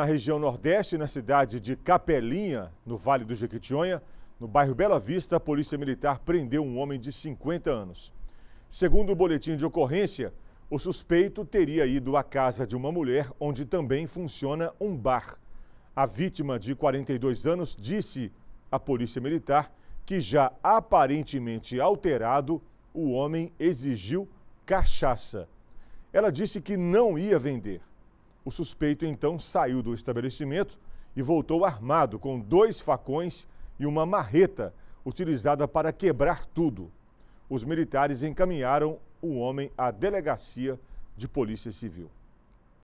Na região Nordeste, na cidade de Capelinha, no Vale do Jequitinhonha, no bairro Bela Vista, a Polícia Militar prendeu um homem de 50 anos. Segundo o boletim de ocorrência, o suspeito teria ido à casa de uma mulher onde também funciona um bar. A vítima, de 42 anos, disse à Polícia Militar que, já aparentemente alterado, o homem exigiu cachaça. Ela disse que não ia vender. O suspeito então saiu do estabelecimento e voltou armado com dois facões e uma marreta utilizada para quebrar tudo. Os militares encaminharam o homem à delegacia de polícia civil.